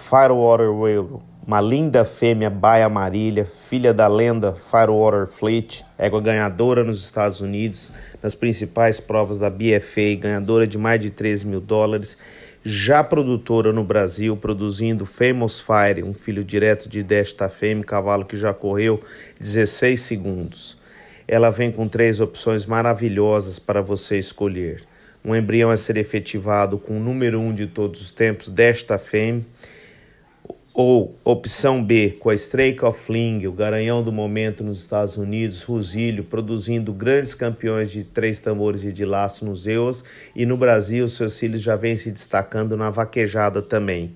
Firewater Whale, uma linda fêmea baia amarilha, filha da lenda Firewater Fleet, égua ganhadora nos Estados Unidos nas principais provas da BFA, ganhadora de mais de 3 mil dólares, já produtora no Brasil, produzindo Famous Fire, um filho direto de Desta Fêmea, cavalo que já correu 16 segundos. Ela vem com três opções maravilhosas para você escolher. Um embrião a ser efetivado com o número um de todos os tempos, Desta Fêmea, ou opção B, com a Strake of Fling, o garanhão do momento nos Estados Unidos, Rusílio, produzindo grandes campeões de três tambores e de laço nos EUAs, e no Brasil seus filhos já vêm se destacando na vaquejada também.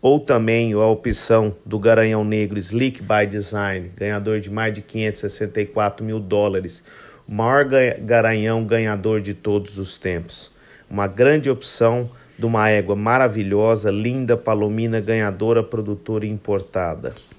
Ou também a opção do garanhão negro Slick by Design, ganhador de mais de 564 mil dólares, o maior garanhão ganhador de todos os tempos. Uma grande opção de uma égua maravilhosa, linda, palomina, ganhadora, produtora e importada.